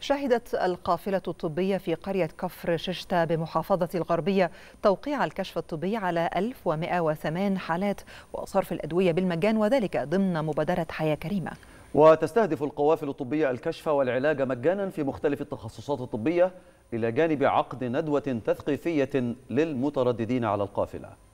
شهدت القافلة الطبية في قرية كفر ششتة بمحافظة الغربية توقيع الكشف الطبي على 1108 حالات وصرف الأدوية بالمجان وذلك ضمن مبادرة حياة كريمة وتستهدف القوافل الطبية الكشف والعلاج مجانا في مختلف التخصصات الطبية إلى جانب عقد ندوة تثقيفية للمترددين على القافلة